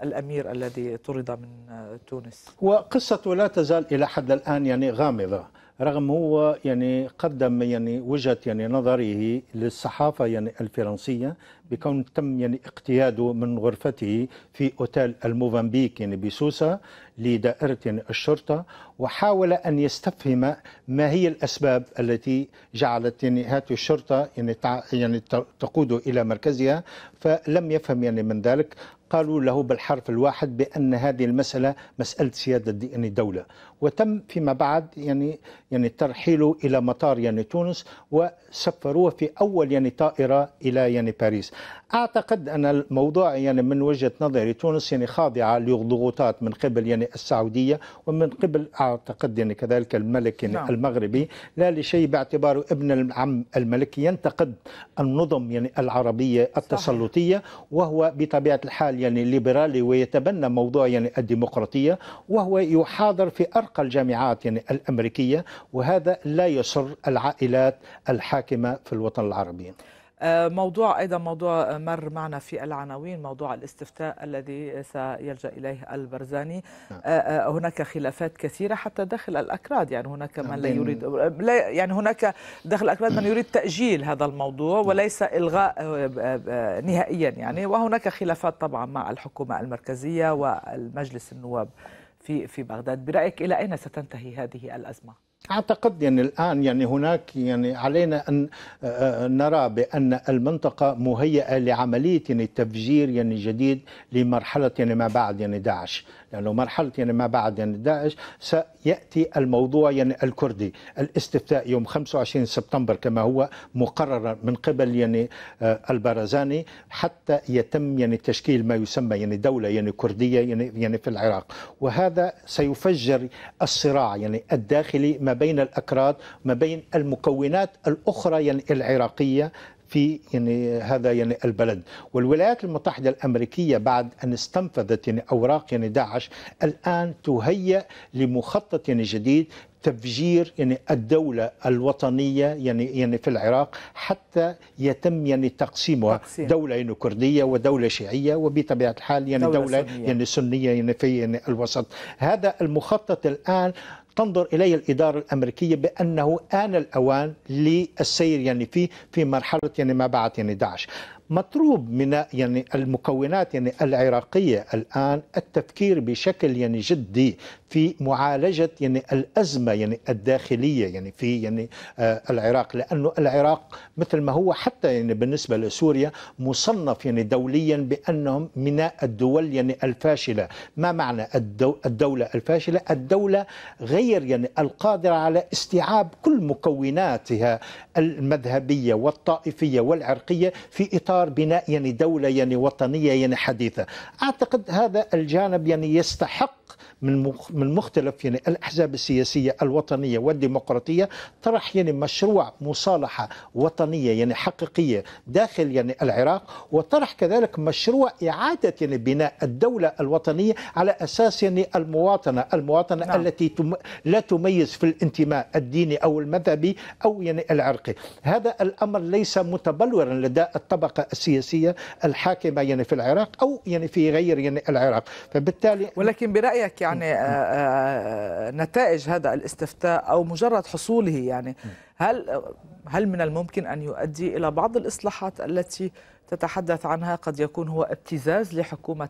الأمير الذي طرد من آه، تونس وقصته لا تزال إلى حد الآن يعني غامضة رغم هو يعني قدم يعني وجهه يعني نظره للصحافه يعني الفرنسيه بكون تم يعني اقتياده من غرفته في اوتيل الموفنبيك يعني بسوسه لدائره يعني الشرطه وحاول ان يستفهم ما هي الاسباب التي جعلت يعني هذه الشرطه يعني يعني تقوده الى مركزها فلم يفهم يعني من ذلك قالوا له بالحرف الواحد بأن هذه المسألة مسألة سيادة يعني دولة وتم فيما بعد يعني يعني ترحيله إلى مطار يعني تونس وسفروه في أول يعني طائرة إلى يعني باريس أعتقد أن الموضوع يعني من وجهة نظري تونس يعني خاضعة لضغوطات من قبل يعني السعودية ومن قبل أعتقد يعني كذلك الملك يعني نعم. المغربي لا لشيء باعتباره ابن العم الملك ينتقد النظم يعني العربية التسلطية وهو بطبيعة الحال يعني ليبرالي ويتبنى موضوع يعني الديمقراطية وهو يحاضر في أرقى الجامعات يعني الأمريكية وهذا لا يسر العائلات الحاكمة في الوطن العربي آه، موضوع أيضا موضوع مر معنا في العناوين موضوع الاستفتاء الذي سيلجأ إليه البرزاني نعم. آه، آه، هناك خلافات كثيرة حتى داخل الأكراد يعني هناك من لا يريد لا يعني هناك داخل الأكراد من يريد تأجيل هذا الموضوع نعم. وليس إلغاء نهائيا يعني نعم. وهناك خلافات طبعا مع الحكومة المركزية والمجلس النواب في في بغداد برأيك إلى أين ستنتهي هذه الأزمة؟ اعتقد يعني الان يعني هناك يعني علينا ان آه، آه، نرى بان المنطقه مهيئه لعمليه يعني تفجير يعني جديد لمرحله يعني ما بعد يعني داعش لانه يعني مرحله يعني ما بعد يعني داعش سياتي الموضوع يعني الكردي الاستفتاء يوم 25 سبتمبر كما هو مقرر من قبل يعني آه، البرزاني حتى يتم يعني تشكيل ما يسمى يعني دوله يعني كرديه يعني يعني في العراق وهذا سيفجر الصراع يعني الداخلي ما ما بين الأكراد ما بين المكونات الأخرى يعني العراقية في يعني هذا يعني البلد والولايات المتحدة الأمريكية بعد أن استنفذت يعني أوراق يعني داعش الآن تهيئ لمخطط يعني جديد تفجير يعني الدولة الوطنية يعني يعني في العراق حتى يتم يعني تقسيمها تقسيم. دولة يعني كردية ودولة شيعية وبطبيعة الحال يعني دولة, دولة سنية. يعني سنية يعني في يعني الوسط هذا المخطط الآن تنظر إليه الإدارة الأمريكية بأنه آن الأوان للسير يعني فيه في مرحلة يعني ما بعد يعني داعش مطلوب من يعني المكونات يعني العراقيه الان التفكير بشكل يعني جدي في معالجه يعني الازمه يعني الداخليه يعني في يعني آه العراق لانه العراق مثل ما هو حتى يعني بالنسبه لسوريا مصنف يعني دوليا بانهم من الدول يعني الفاشله، ما معنى الدو الدوله الفاشله؟ الدوله غير يعني القادره على استيعاب كل مكوناتها المذهبيه والطائفيه والعرقيه في اطار اطار بناء يعني دوله يعني وطنيه يعني حديثه اعتقد هذا الجانب يعني يستحق من من مختلف يعني الاحزاب السياسيه الوطنيه والديمقراطيه طرح يعني مشروع مصالحه وطنيه يعني حقيقيه داخل يعني العراق وطرح كذلك مشروع اعاده يعني بناء الدوله الوطنيه على اساس يعني المواطنه المواطنه نعم. التي تم لا تميز في الانتماء الديني او المذهبي او يعني العرقي هذا الامر ليس متبلورا لدى الطبقه السياسيه الحاكمه يعني في العراق او يعني في غير يعني العراق فبالتالي ولكن برايك يعني يعني آه، آه، آه، نتائج هذا الاستفتاء او مجرد حصوله يعني هل هل من الممكن ان يؤدي الى بعض الاصلاحات التي تتحدث عنها قد يكون هو ابتزاز لحكومة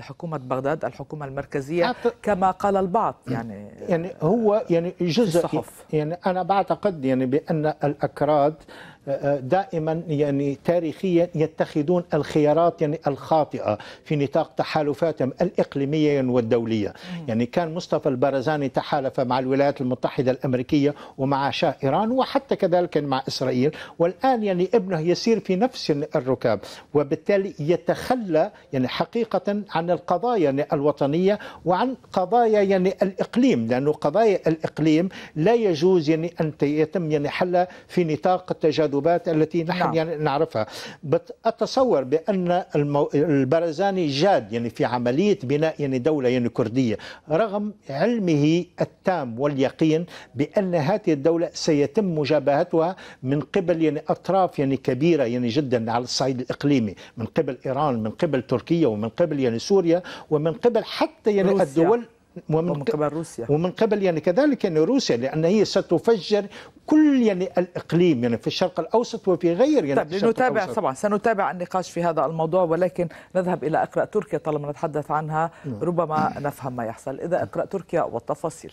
حكومة بغداد الحكومة المركزية كما قال البعض يعني يعني هو يعني جزء يعني أنا بعتقد يعني بأن الأكراد آه، آه، دائما يعني تاريخيا يتخذون الخيارات يعني الخاطئه في نطاق تحالفاتهم الاقليميه والدوليه، يعني كان مصطفى البرزاني تحالف مع الولايات المتحده الامريكيه ومع شاه ايران وحتى كذلك مع اسرائيل، والان يعني ابنه يسير في نفس الركاب. الكتاب وبالتالي يتخلى يعني حقيقة عن القضايا يعني الوطنية وعن قضايا يعني الإقليم لأن قضايا الإقليم لا يجوز يعني أن يتم يعني حلها في نطاق التجاذبات التي نحن نعم. يعني نعرفها أتصور بأن المو... البرزاني جاد يعني في عملية بناء يعني دولة يعني كردية رغم علمه التام واليقين بأن هذه الدولة سيتم مجابهتها من قبل يعني أطراف يعني كبيرة يعني جدا على الصعيد الإقليمي من قبل إيران من قبل تركيا ومن قبل يعني سوريا ومن قبل حتى يعني روسيا. الدول ومن, ومن قبل روسيا ومن قبل يعني كذلك يعني روسيا لان هي ستفجر كل يعني الاقليم يعني في الشرق الاوسط وفي غير يعني طيب لنتابع طبعا سنتابع النقاش في هذا الموضوع ولكن نذهب الى اقرا تركيا طالما نتحدث عنها نعم. ربما نفهم ما يحصل اذا اقرا تركيا والتفاصيل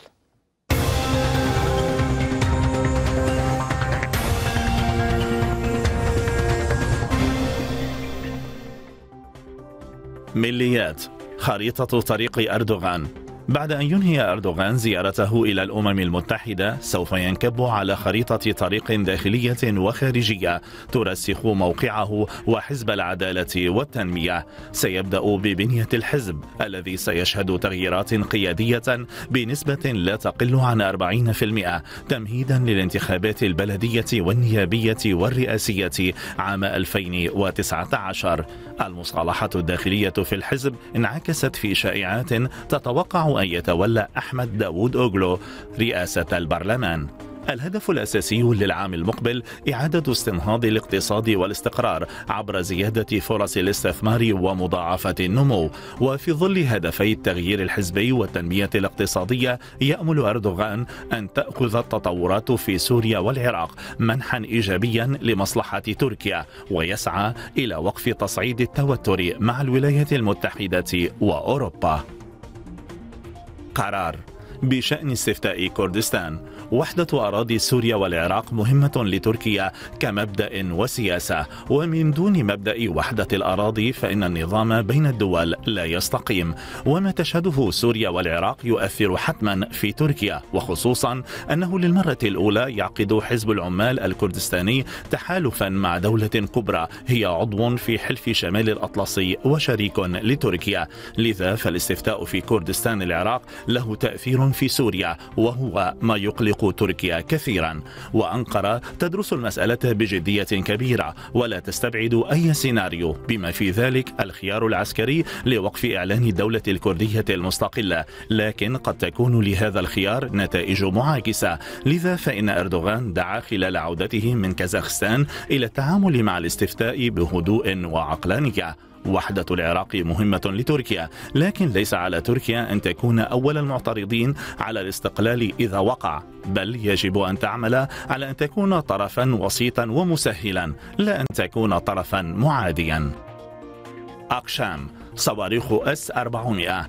مليات خريطة طريق أردوغان بعد أن ينهي أردوغان زيارته إلى الأمم المتحدة سوف ينكب على خريطة طريق داخلية وخارجية ترسخ موقعه وحزب العدالة والتنمية سيبدأ ببنية الحزب الذي سيشهد تغييرات قيادية بنسبة لا تقل عن 40% تمهيدا للانتخابات البلدية والنيابية والرئاسية عام 2019 المصالحة الداخلية في الحزب انعكست في شائعات تتوقع أن يتولى أحمد داوود أوغلو رئاسة البرلمان الهدف الأساسي للعام المقبل إعادة استنهاض الاقتصاد والاستقرار عبر زيادة فرص الاستثمار ومضاعفة النمو وفي ظل هدفي التغيير الحزبي والتنمية الاقتصادية يأمل أردوغان أن تأخذ التطورات في سوريا والعراق منحا إيجابيا لمصلحة تركيا ويسعى إلى وقف تصعيد التوتر مع الولايات المتحدة وأوروبا قرار بشأن استفتاء كردستان وحدة أراضي سوريا والعراق مهمة لتركيا كمبدأ وسياسة ومن دون مبدأ وحدة الأراضي فإن النظام بين الدول لا يستقيم وما تشهده سوريا والعراق يؤثر حتما في تركيا وخصوصا أنه للمرة الأولى يعقد حزب العمال الكردستاني تحالفا مع دولة كبرى هي عضو في حلف شمال الأطلسي وشريك لتركيا لذا فالاستفتاء في كردستان العراق له تأثير في سوريا وهو ما يقلق تضايق تركيا كثيرا وأنقرة تدرس المسألة بجدية كبيرة ولا تستبعد أي سيناريو بما في ذلك الخيار العسكري لوقف إعلان الدولة الكردية المستقلة لكن قد تكون لهذا الخيار نتائج معاكسة لذا فإن أردوغان دعا خلال عودته من كازاخستان إلى التعامل مع الاستفتاء بهدوء وعقلانية وحدة العراق مهمة لتركيا لكن ليس على تركيا أن تكون أول المعترضين على الاستقلال إذا وقع بل يجب أن تعمل على أن تكون طرفا وسيطا ومسهلا لا أن تكون طرفا معاديا أقشام صواريخ اس 400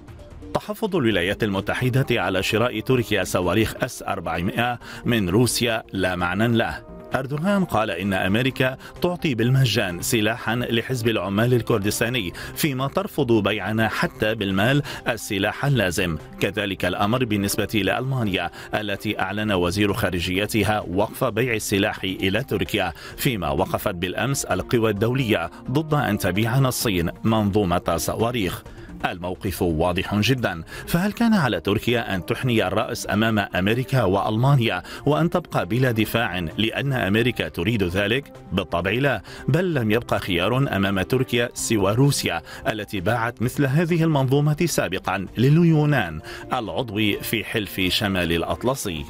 تحفظ الولايات المتحدة على شراء تركيا صواريخ اس 400 من روسيا لا معنى له أردوغان قال إن أمريكا تعطي بالمجان سلاحا لحزب العمال الكردستاني فيما ترفض بيعنا حتى بالمال السلاح اللازم كذلك الأمر بالنسبة لألمانيا التي أعلن وزير خارجيتها وقف بيع السلاح إلى تركيا فيما وقفت بالأمس القوى الدولية ضد أن تبيعنا الصين منظومة صواريخ الموقف واضح جدا فهل كان على تركيا أن تحني الرأس أمام أمريكا وألمانيا وأن تبقى بلا دفاع لأن أمريكا تريد ذلك؟ بالطبع لا بل لم يبقى خيار أمام تركيا سوى روسيا التي باعت مثل هذه المنظومة سابقا لليونان العضو في حلف شمال الأطلسي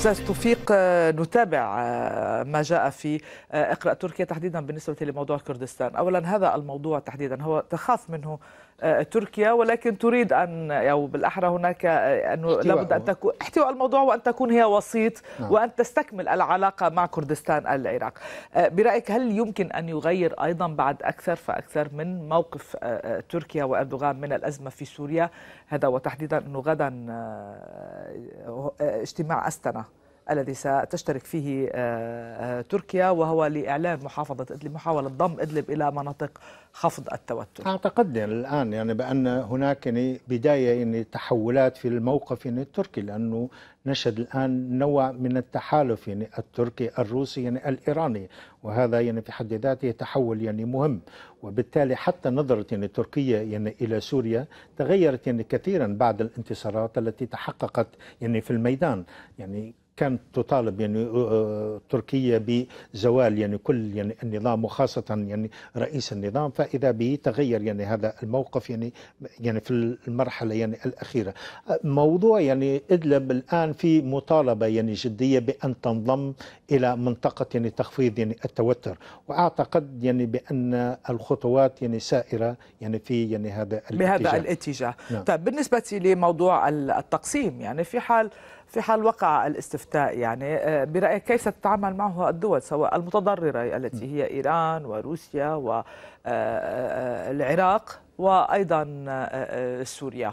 استاذ توفيق آه، نتابع آه، ما جاء في آه، اقرا تركيا تحديدا بالنسبه لموضوع كردستان، اولا هذا الموضوع تحديدا هو تخاف منه آه، تركيا ولكن تريد ان او بالاحرى هناك آه، انه لابد ان تكون احتواء الموضوع وان تكون هي وسيط نعم. وان تستكمل العلاقه مع كردستان العراق آه، برايك هل يمكن ان يغير ايضا بعد اكثر فاكثر من موقف تركيا واردوغان من الازمه في سوريا هذا وتحديدا انه غدا اجتماع استنا الذي ستشترك فيه آه، آه، تركيا وهو لإعلان محافظة إدلب محاولة ضم إدلب إلى مناطق خفض التوتر أعتقد الآن يعني بأن هناك يعني بداية يعني تحولات في الموقف يعني التركي لأنه نشهد الآن نوع من التحالف يعني التركي الروسي يعني الإيراني وهذا يعني في حد ذاته تحول يعني مهم وبالتالي حتى نظرة يعني تركيا يعني إلى سوريا تغيرت يعني كثيرا بعد الانتصارات التي تحققت يعني في الميدان يعني كانت تطالب يعني تركيا بزوال يعني كل يعني النظام وخاصة يعني رئيس النظام فإذا به تغير يعني هذا الموقف يعني يعني في المرحلة يعني الأخيرة موضوع يعني إدلب الآن في مطالبة يعني جدية بأن تنضم إلى منطقة يعني تخفيض يعني التوتر وأعتقد يعني بأن الخطوات يعني سائرة يعني في يعني هذا الاتجاه بهذا الاتجاه نعم. طيب بالنسبة لموضوع التقسيم يعني في حال في حال وقع الاستفتاء يعني آه، برأيك كيف ستتعامل معه الدول سواء المتضررة التي هي إيران وروسيا والعراق آه، آه، وأيضا سوريا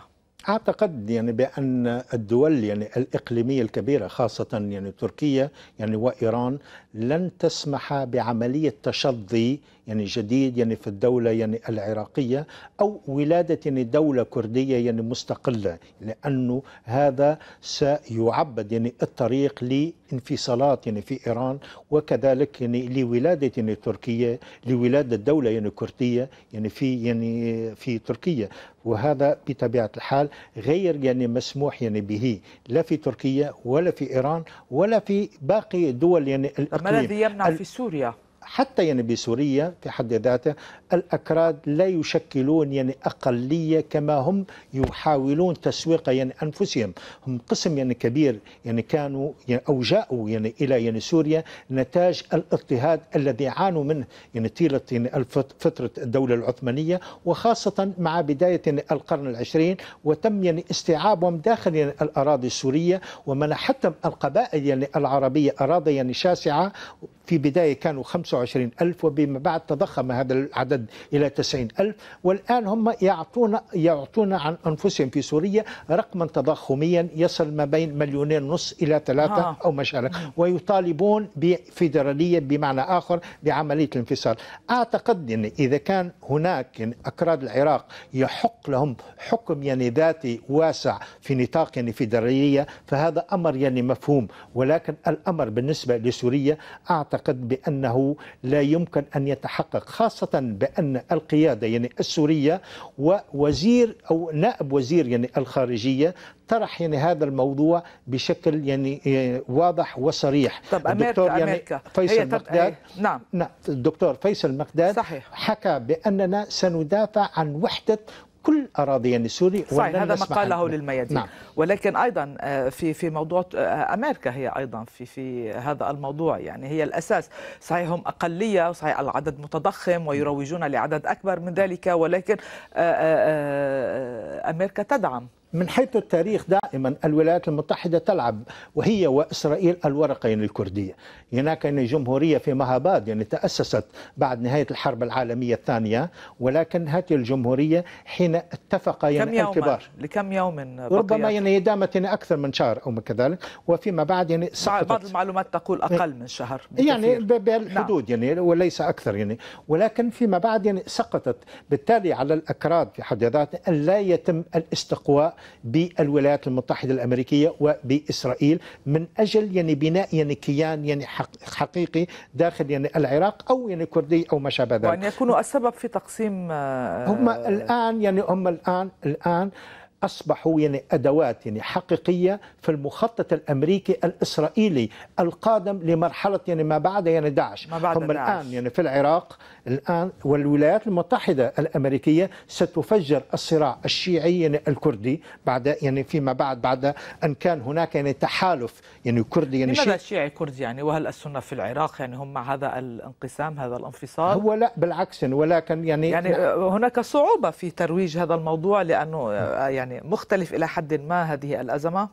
اعتقد يعني بان الدول يعني الاقليميه الكبيره خاصه يعني تركيا يعني وايران لن تسمح بعمليه تشظي يعني جديد يعني في الدولة يعني العراقية أو ولادة يعني دولة كردية يعني مستقلة لأنه هذا سيعبد يعني الطريق لانفصالات يعني في إيران وكذلك يعني لولادة يعني تركيا لولادة دولة يعني كردية يعني في يعني في تركيا وهذا بطبيعة الحال غير يعني مسموح يعني به لا في تركيا ولا في إيران ولا في باقي دول يعني الأقليم ما الذي يمنع في سوريا؟ حتى يعني بسوريا في حد ذاته الأكراد لا يشكلون يعني أقلية كما هم يحاولون تسويق يعني أنفسهم هم قسم يعني كبير يعني كانوا يعني أو جاءوا يعني إلى يعني سوريا نتاج الاضطهاد الذي عانوا منه يعني طيلة يعني فترة الدولة العثمانية وخاصة مع بداية يعني القرن العشرين وتم يعني استيعابهم داخل يعني الأراضي السورية ومنحتهم القبائل يعني العربية أراضي يعني شاسعة في بداية كانوا 25 ألف وبما بعد تضخم هذا العدد إلى 90 ألف والآن هم يعطون يعطون عن أنفسهم في سوريا رقما تضخميا يصل ما بين مليونين ونص إلى ثلاثة آه. أو ما شابه ويطالبون بفيدرالية بمعنى آخر بعملية الانفصال أعتقد أن إذا كان هناك أكراد العراق يحق لهم حكم يعني ذاتي واسع في نطاق يعني فيدرالية فهذا أمر يعني مفهوم ولكن الأمر بالنسبة لسوريا أعتقد أعتقد بأنه لا يمكن أن يتحقق خاصة بأن القيادة يعني السورية ووزير أو نائب وزير يعني الخارجية طرح يعني هذا الموضوع بشكل يعني آه، واضح وصريح طب أمريكا يعني أمريكا فيصل مقداد إيه؟ نعم نعم الدكتور فيصل مقداد صحيح. حكى بأننا سندافع عن وحدة كل أراضي يعني سوريا صحيح هذا ما قاله للميادين نعم. ولكن أيضا آه، في في موضوع آه، أمريكا هي أيضا في في هذا الموضوع يعني هي الأساس صحيح هم أقلية صحيح العدد متضخم ويروجون لعدد أكبر من ذلك ولكن آه، أمريكا تدعم من حيث التاريخ دائما الولايات المتحدة تلعب وهي وإسرائيل الورقين الكردية هناك يعني جمهورية في مهاباد يعني تأسست بعد نهاية الحرب العالمية الثانية ولكن هذه الجمهورية حين اتفق يعني كم الكبار لكم يوم ربما يعني دامت يعني أكثر من شهر أو كذلك وفيما بعد يعني سقطت بعض المعلومات تقول أقل من شهر يعني بالحدود نعم. يعني وليس أكثر يعني ولكن فيما بعد يعني سقطت بالتالي على الأكراد في حد ذاته أن لا يتم الاستقواء بالولايات المتحدة الأمريكية وبإسرائيل من أجل يعني بناء يعني كيان يعني حقيقي داخل يعني العراق أو يعني كردي أو ما شابه ذلك وأن يكونوا السبب في تقسيم آه، هم الآن يعني هم الآن الآن أصبحوا يعني أدوات يعني حقيقية في المخطط الأمريكي الإسرائيلي القادم لمرحلة يعني ما بعد يعني داعش ما بعد هم داعش. الآن يعني في العراق الآن والولايات المتحدة الأمريكية ستفجر الصراع الشيعي يعني الكردي بعد يعني فيما بعد بعد أن كان هناك يعني تحالف يعني كردي يعني لماذا الشيعي كردي يعني وهل السنة في العراق يعني هم مع هذا الانقسام هذا الانفصال هو لا بالعكس يعني، ولكن يعني يعني هناك صعوبة في ترويج هذا الموضوع لأنه آه، يعني يعني مختلف إلى حد ما هذه الأزمة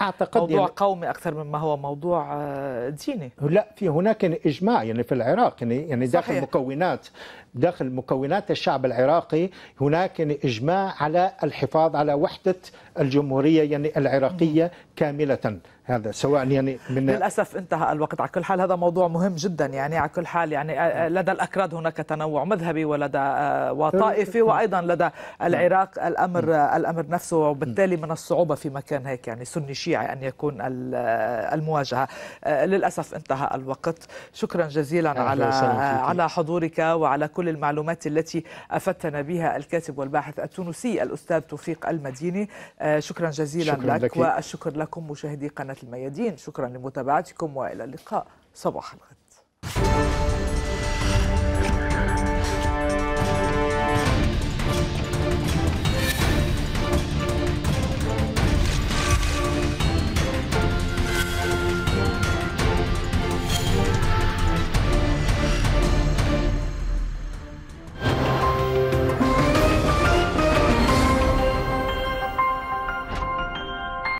اعتقد موضوع يعني قومي اكثر مما هو موضوع آه، ديني لا في هناك اجماع يعني في العراق يعني, يعني داخل صحيح. مكونات داخل مكونات الشعب العراقي هناك يعني إجماع على الحفاظ على وحدة الجمهورية يعني العراقية كاملة هذا سواء يعني من للاسف انتهى الوقت على كل حال هذا موضوع مهم جدا يعني على كل حال يعني آه، آه، لدى الاكراد هناك تنوع مذهبي ولدى آه، وطائفي وايضا لدى نعم. العراق الامر نعم. الامر نفسه نعم. وبالتالي من الصعوبه في مكان هيك يعني سني شيعي ان يكون المواجهه للاسف انتهى الوقت شكرا جزيلا على على حضورك وعلى كل كل المعلومات التي افدتنا بها الكاتب والباحث التونسي الأستاذ توفيق المديني آه، شكرا جزيلا شكرا لك, لك والشكر لكم مشاهدي قناة الميادين شكرا لمتابعتكم وإلى اللقاء صباح الخير Thank you.